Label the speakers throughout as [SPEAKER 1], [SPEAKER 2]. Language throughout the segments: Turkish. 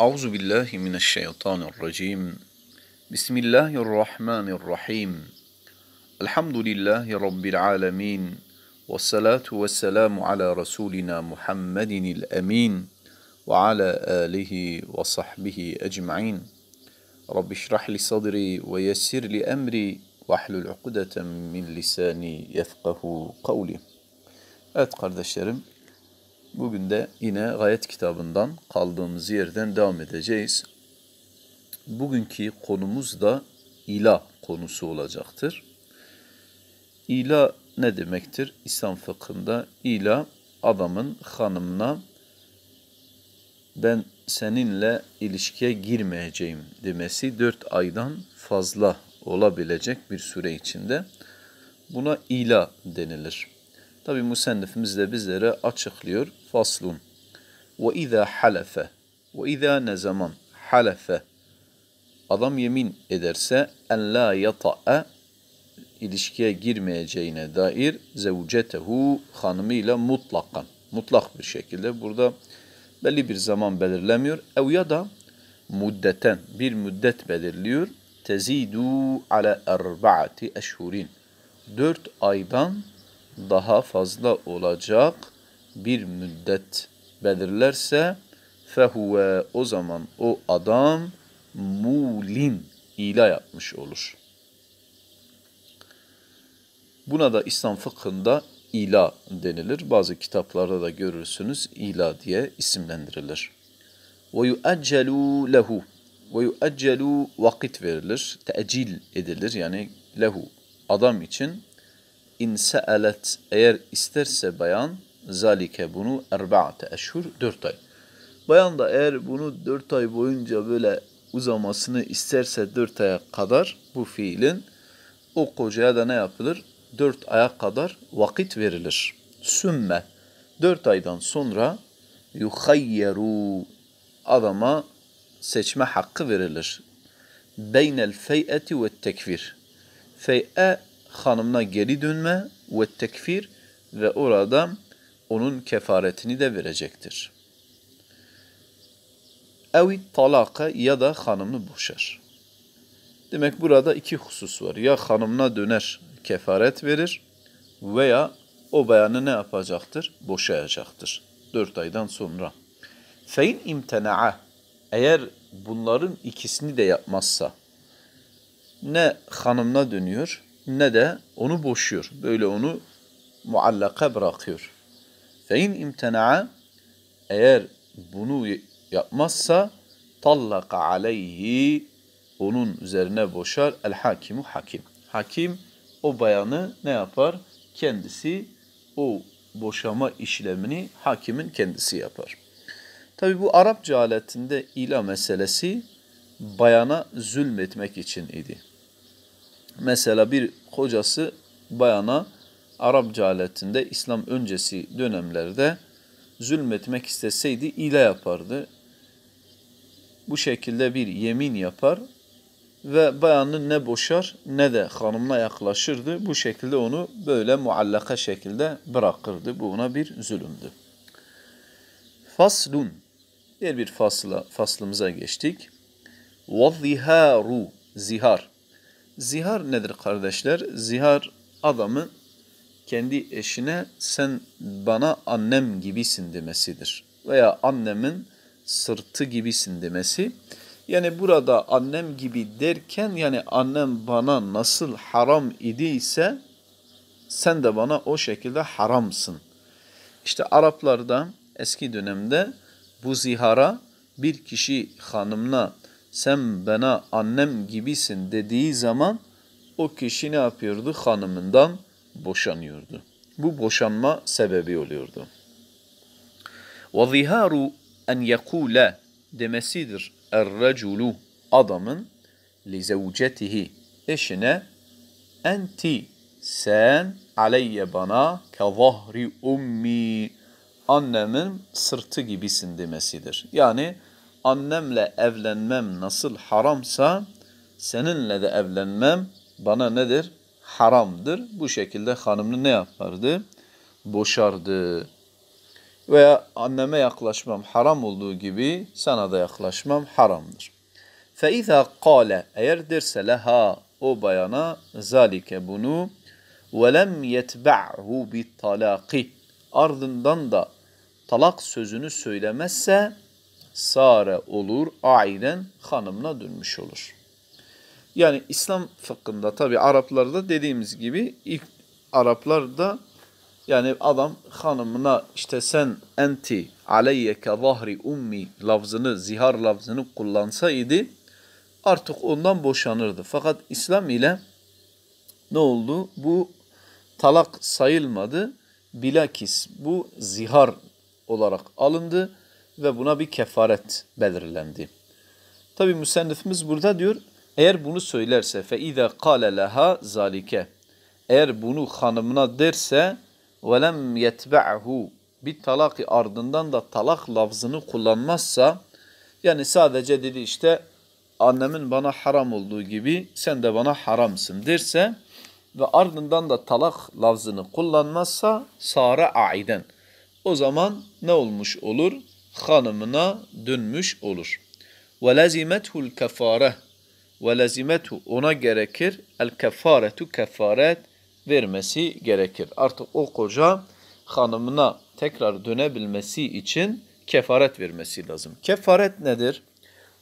[SPEAKER 1] أعوذ بالله من الشيطان الرجيم بسم الله الرحمن الرحيم الحمد لله رب العالمين والصلاة والسلام على رسولنا محمد الأمين وعلى آله وصحبه أجمعين رب اشرح لي صدري ويسر لي أمري واحلل عقدة من لساني يفقه قولي أتقر ذا الشرم Bugün de yine gayet kitabından kaldığımız yerden devam edeceğiz. Bugünkü konumuz da ilah konusu olacaktır. İla ne demektir? İslam fıkhında ilah adamın hanımına ben seninle ilişkiye girmeyeceğim demesi dört aydan fazla olabilecek bir süre içinde buna ila denilir. Tabi müsennifimiz de bizlere açıklıyor. Faslun. Ve izâ halefe. Ve izâ ne zaman? Halefe. Adam yemin ederse en la yata'a ilişkiye girmeyeceğine dair zevcetehu hanımıyla mutlakan, mutlak bir şekilde burada belli bir zaman belirlemiyor. Ev ya da müddeten bir müddet belirliyor. Tezidu ala erba'ati eşhurin. Dört aydan daha fazla olacak bir müddet belirlerse fehuve o zaman o adam mulin ile yapmış olur. Buna da İslam fıkhında ila denilir. Bazı kitaplarda da görürsünüz ila diye isimlendirilir. Ve yuaccelu lehu ve yuaccelu vakit verilir, tecil edilir yani lehu adam için inseelet eğer isterse bayan zalike bunu erbaate eşhur dört ay. Bayan da eğer bunu dört ay boyunca böyle uzamasını isterse dört aya kadar bu fiilin o kocaya da ne yapılır? Dört aya kadar vakit verilir. Sümme dört aydan sonra yuhayyeru adama seçme hakkı verilir. Beynel fey'eti ve tekfir. Fey'e hanımına geri dönme ve tekfir ve orada onun kefaretini de verecektir. Evi talaka ya da hanımını boşar. Demek burada iki husus var. Ya hanımına döner kefaret verir veya o bayanı ne yapacaktır? Boşayacaktır. Dört aydan sonra. Fein imtena'a eğer bunların ikisini de yapmazsa ne hanımına dönüyor ne de onu boşuyor. Böyle onu muallaka bırakıyor. Fein imtena'a eğer bunu yapmazsa tallaka aleyhi onun üzerine boşar el hakimu hakim. Hakim o bayanı ne yapar? Kendisi o boşama işlemini hakimin kendisi yapar. Tabi bu Arap cehaletinde ila meselesi bayana zulmetmek için idi. Mesela bir kocası bayana Arapça aletinde İslam öncesi dönemlerde zulmetmek isteseydi ile yapardı. Bu şekilde bir yemin yapar ve bayanı ne boşar ne de hanımla yaklaşırdı. Bu şekilde onu böyle muallaka şekilde bırakırdı. Bu ona bir zulümdü. Faslun Diğer bir fasla, faslımıza geçtik. وَظِهَارُ Zihar Zihar nedir kardeşler? Zihar adamın kendi eşine sen bana annem gibisin demesidir. Veya annemin sırtı gibisin demesi. Yani burada annem gibi derken yani annem bana nasıl haram idiyse sen de bana o şekilde haramsın. İşte Araplarda eski dönemde bu zihara bir kişi hanımına sen bana annem gibisin dediği zaman o kişi ne yapıyordu? Hanımından boşanıyordu. Bu boşanma sebebi oluyordu. وَظِهَارُ اَنْ يَقُولَ demesidir اَرَّجُلُ adamın لِزَوْجَتِهِ eşine enti sen aleyye bana kevahri ummi annemin sırtı gibisin demesidir. Yani annemle evlenmem nasıl haramsa seninle de evlenmem bana nedir? Haramdır. Bu şekilde hanımını ne yapardı? Boşardı. Veya anneme yaklaşmam haram olduğu gibi sana da yaklaşmam haramdır. فَاِذَا قَالَ Eğer derse leha o bayana zalike bunu وَلَمْ يَتْبَعْهُ بِالطَّلَاقِ Ardından da talak sözünü söylemezse sare olur, aynen hanımına dönmüş olur. Yani İslam fıkhında tabi Araplarda dediğimiz gibi ilk Araplarda yani adam hanımına işte sen enti aleyke zahri ummi lafzını, zihar lafzını kullansaydı artık ondan boşanırdı. Fakat İslam ile ne oldu? Bu talak sayılmadı. Bilakis bu zihar olarak alındı ve buna bir kefaret belirlendi. Tabi müsennifimiz burada diyor eğer bunu söylerse fe iza kale leha zalike eğer bunu hanımına derse ve lem yetbe'hu bir talaki ardından da talak lafzını kullanmazsa yani sadece dedi işte annemin bana haram olduğu gibi sen de bana haramsın derse ve ardından da talak lafzını kullanmazsa sara aiden. O zaman ne olmuş olur? hanımına dönmüş olur. Ve lezimetul kefare ve lezimetu ona gerekir el kefaretu kefaret vermesi gerekir. Artık o koca hanımına tekrar dönebilmesi için kefaret vermesi lazım. Kefaret nedir?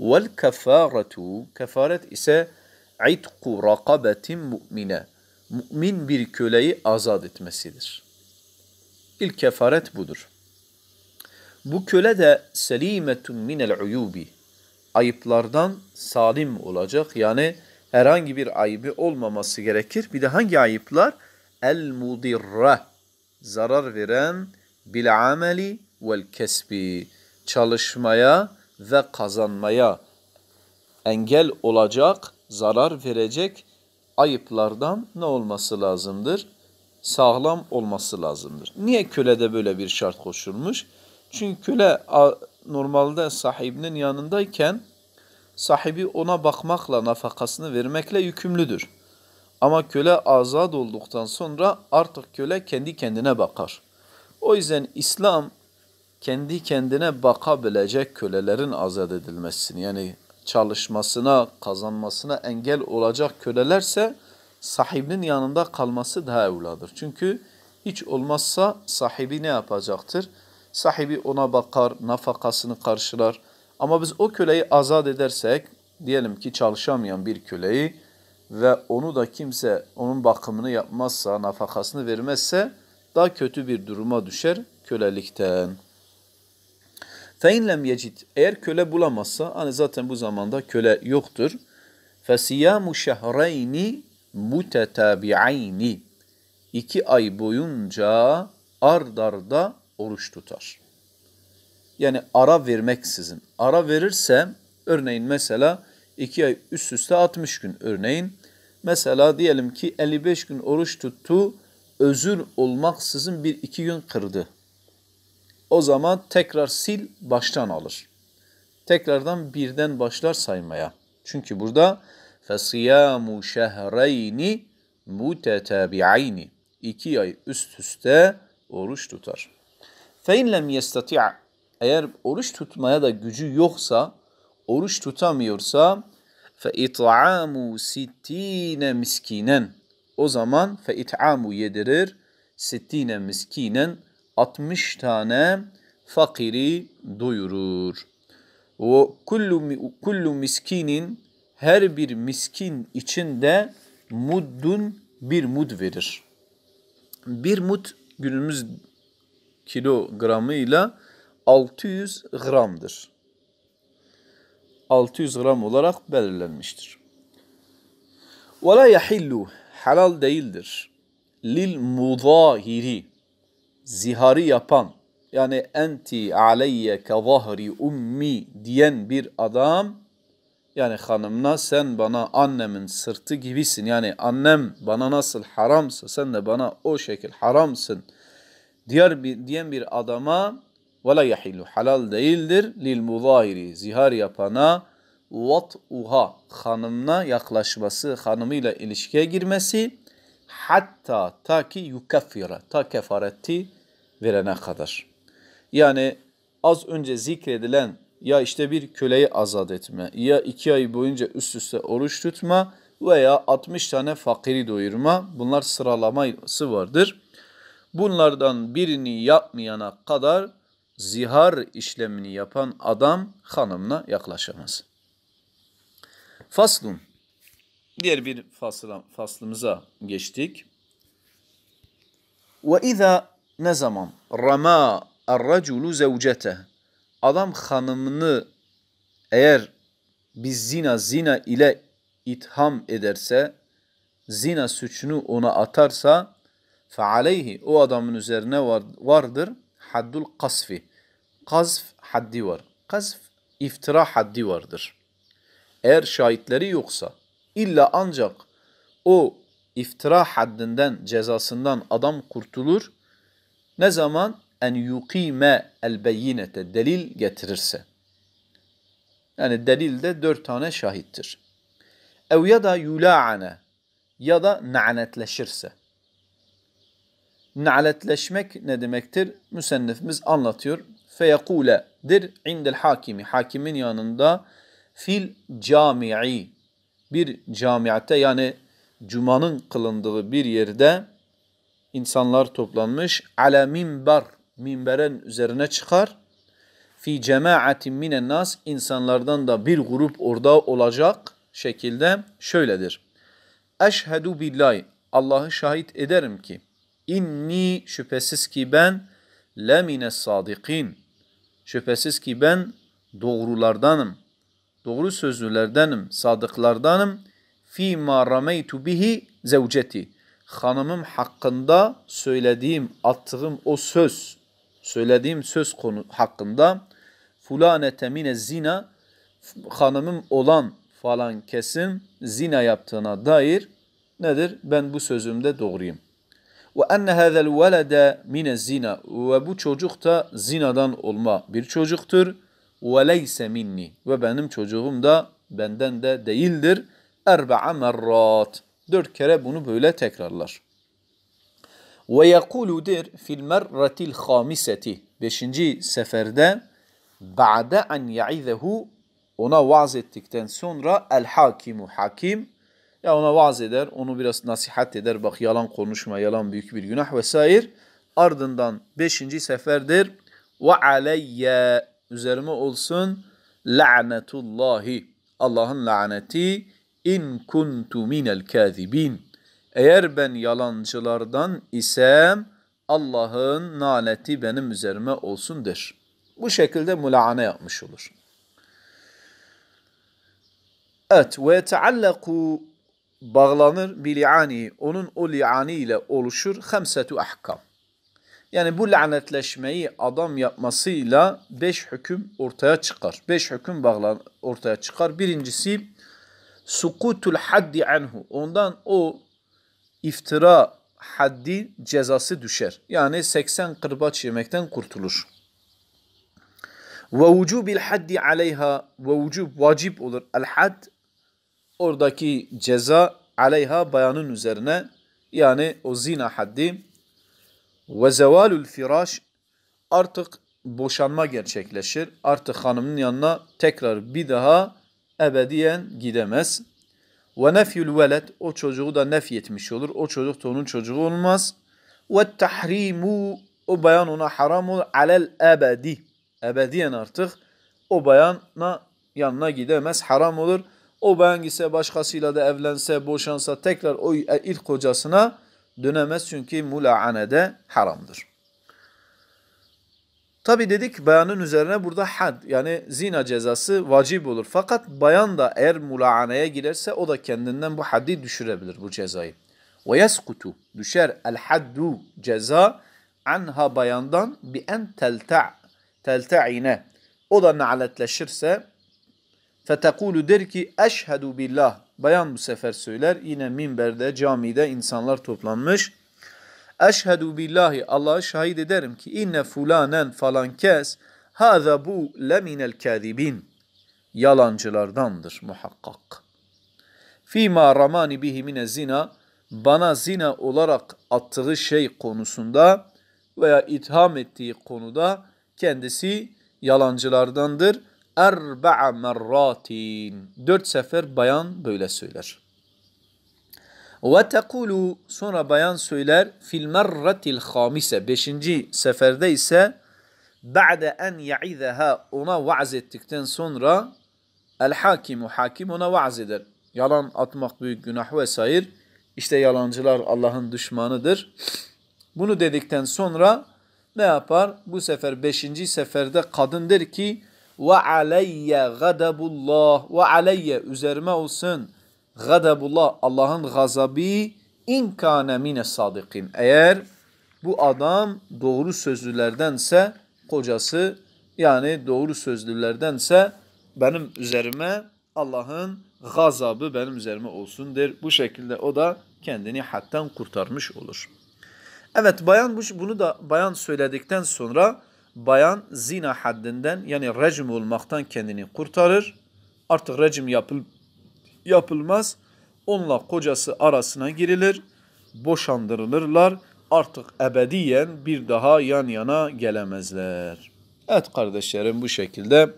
[SPEAKER 1] Vel kefaretu kefaret ise itku rakabetin mu'mine mümin bir köleyi azat etmesidir. İlk kefaret budur. Bu köle de selimetun minel uyubi. Ayıplardan salim olacak. Yani herhangi bir ayıbı olmaması gerekir. Bir de hangi ayıplar? El mudirra. Zarar veren bil ameli vel kesbi. Çalışmaya ve kazanmaya engel olacak, zarar verecek ayıplardan ne olması lazımdır? Sağlam olması lazımdır. Niye kölede böyle bir şart koşulmuş? Çünkü köle normalde sahibinin yanındayken sahibi ona bakmakla, nafakasını vermekle yükümlüdür. Ama köle azad olduktan sonra artık köle kendi kendine bakar. O yüzden İslam kendi kendine bakabilecek kölelerin azat edilmesini yani çalışmasına, kazanmasına engel olacak kölelerse sahibinin yanında kalması daha evladır. Çünkü hiç olmazsa sahibi ne yapacaktır? Sahibi ona bakar, nafakasını karşılar. Ama biz o köleyi azat edersek, diyelim ki çalışamayan bir köleyi ve onu da kimse onun bakımını yapmazsa, nafakasını vermezse daha kötü bir duruma düşer kölelikten. فَاِنْ لَمْ يَجِدْ Eğer köle bulamazsa, hani zaten bu zamanda köle yoktur. فَسِيَامُ شَهْرَيْنِ مُتَتَابِعَيْنِ İki ay boyunca ardarda arda oruç tutar. Yani ara vermeksizin. Ara verirse örneğin mesela iki ay üst üste 60 gün örneğin. Mesela diyelim ki 55 gün oruç tuttu özür olmaksızın bir iki gün kırdı. O zaman tekrar sil baştan alır. Tekrardan birden başlar saymaya. Çünkü burada فَصِيَامُ شَهْرَيْنِ مُتَتَابِعَيْنِ İki ay üst üste oruç tutar. فَاِنْ لَمْ Eğer oruç tutmaya da gücü yoksa, oruç tutamıyorsa فَاِطْعَامُ sittine miskinen O zaman فَاِطْعَامُ yedirir sittine miskinen 60 tane fakiri doyurur. Ve kullu, kullu miskinin her bir miskin içinde muddun bir mud verir. Bir mud günümüz kilogramıyla 600 gramdır. 600 gram olarak belirlenmiştir. وَلَا يَحِلُّ Helal değildir. Lil muzahiri Zihari yapan yani enti aleyye ke zahri ummi diyen bir adam yani hanımına sen bana annemin sırtı gibisin. Yani annem bana nasıl haramsa sen de bana o şekil haramsın.'' diğer bir diyen bir adama vela yahillu halal değildir lil muzahiri zihar yapana vat uha hanımına yaklaşması, hanımıyla ilişkiye girmesi hatta ta ki yukaffira ta kefareti verene kadar. Yani az önce zikredilen ya işte bir köleyi azat etme ya iki ay boyunca üst üste oruç tutma veya 60 tane fakiri doyurma bunlar sıralaması vardır. Bunlardan birini yapmayana kadar zihar işlemini yapan adam hanımına yaklaşamaz. Faslun. Diğer bir fasla, faslımıza geçtik. Ve iza ne zaman rama er-raculu zevcete. Adam hanımını eğer bir zina zina ile itham ederse, zina suçunu ona atarsa فَعَلَيْهِ O adamın üzerine var, vardır haddul kasfi. Kazf haddi var. Kazf iftira haddi vardır. Eğer şahitleri yoksa illa ancak o iftira haddinden cezasından adam kurtulur. Ne zaman? En yukime el beyinete delil getirirse. Yani delil de dört tane şahittir. Ev ya da yula'ane ya da lanetleşirse naletleşmek ne demektir? Müsennifimiz anlatıyor. Feyekule'dir indel hakimi. Hakimin yanında fil cami'i. Bir camiate yani cumanın kılındığı bir yerde insanlar toplanmış. Ala minber. Minberen üzerine çıkar. Fi cemaatin minen nas. insanlardan da bir grup orada olacak şekilde şöyledir. Eşhedü billahi. Allah'ı şahit ederim ki İnni şüphesiz ki ben lemine sadikin. Şüphesiz ki ben doğrulardanım. Doğru sözlülerdenim, sadıklardanım. Fi ma rameytu bihi zevceti. Hanımım hakkında söylediğim, attığım o söz, söylediğim söz konu hakkında fulanete mine zina hanımım olan falan kesin zina yaptığına dair nedir? Ben bu sözümde doğruyum. Ve enne hazel velede mine zina. Ve bu çocuk da zinadan olma bir çocuktur. Ve leyse minni. Ve benim çocuğum da benden de değildir. Erbe'a merrat. Dört kere bunu böyle tekrarlar. Ve yekulu der fil merratil hamiseti. Beşinci seferde ba'de an ya'izehu ona vaaz ettikten sonra el hakimu hakim ya ona vaaz eder, onu biraz nasihat eder. Bak yalan konuşma, yalan büyük bir günah vesair. Ardından beşinci seferdir. Ve aleyye üzerime olsun la'netullahi. Allah'ın laneti İn kuntu minel kâzibin. Eğer ben yalancılardan isem Allah'ın laneti benim üzerime olsun der. Bu şekilde mülane yapmış olur. Evet ve teallaku bağlanır bili'ani onun o li'ani ile oluşur hemsetu ahkam. Yani bu lanetleşmeyi adam yapmasıyla beş hüküm ortaya çıkar. Beş hüküm bağlan ortaya çıkar. Birincisi sukutul haddi anhu. Ondan o iftira haddi cezası düşer. Yani 80 kırbaç yemekten kurtulur. Ve vücubil haddi aleyha ve vücub vacip olur. El had Oradaki ceza aleyha bayanın üzerine yani o zina haddi ve zevalül firaş artık boşanma gerçekleşir. Artık hanımın yanına tekrar bir daha ebediyen gidemez. Ve nefyül veled o çocuğu da nef yetmiş olur. O çocuk da onun çocuğu olmaz. Ve tahrimu o bayan ona haram olur. Alel ebedi. Ebediyen artık o bayana yanına gidemez. Haram olur. O bayan gitse başkasıyla da evlense, boşansa tekrar o e, ilk kocasına dönemez çünkü mulaanede haramdır. Tabi dedik bayanın üzerine burada had yani zina cezası vacip olur. Fakat bayan da eğer mulaaneye girerse o da kendinden bu haddi düşürebilir bu cezayı. Ve yeskutu düşer el haddu ceza anha bayandan bi en telta teltaine. O da naletleşirse Fetekulu der ki eşhedü billah. Bayan bu sefer söyler. Yine minberde, camide insanlar toplanmış. Eşhedü billahi Allah'a şahit ederim ki inne fulanen falan kes haza bu leminel kadibin. Yalancılardandır muhakkak. Fima ramani bihi mine zina bana zina olarak attığı şey konusunda veya itham ettiği konuda kendisi yalancılardandır erba'a merratin. Dört sefer bayan böyle söyler. Ve tekulu sonra bayan söyler fil merratil hamise. Beşinci seferde ise ba'de en ya'izeha ona vaaz ettikten sonra el hakimu hakim ona vaaz eder. Yalan atmak büyük günah vesaire. İşte yalancılar Allah'ın düşmanıdır. Bunu dedikten sonra ne yapar? Bu sefer beşinci seferde kadın der ki ve aleyye gadabullah. Ve aleyye üzerime olsun. Gadabullah Allah'ın gazabi inkâne mine sadikin. Eğer bu adam doğru sözlülerdense kocası yani doğru sözlülerdense benim üzerime Allah'ın gazabı benim üzerime olsun der. Bu şekilde o da kendini hattan kurtarmış olur. Evet bayan bunu da bayan söyledikten sonra bayan zina haddinden yani rejim olmaktan kendini kurtarır. Artık rejim yapıl yapılmaz. Onunla kocası arasına girilir. Boşandırılırlar. Artık ebediyen bir daha yan yana gelemezler. Evet kardeşlerim bu şekilde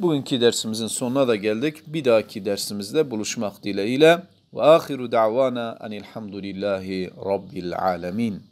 [SPEAKER 1] bugünkü dersimizin sonuna da geldik. Bir dahaki dersimizde buluşmak dileğiyle. Ve ahiru da'vana enilhamdülillahi rabbil alemin.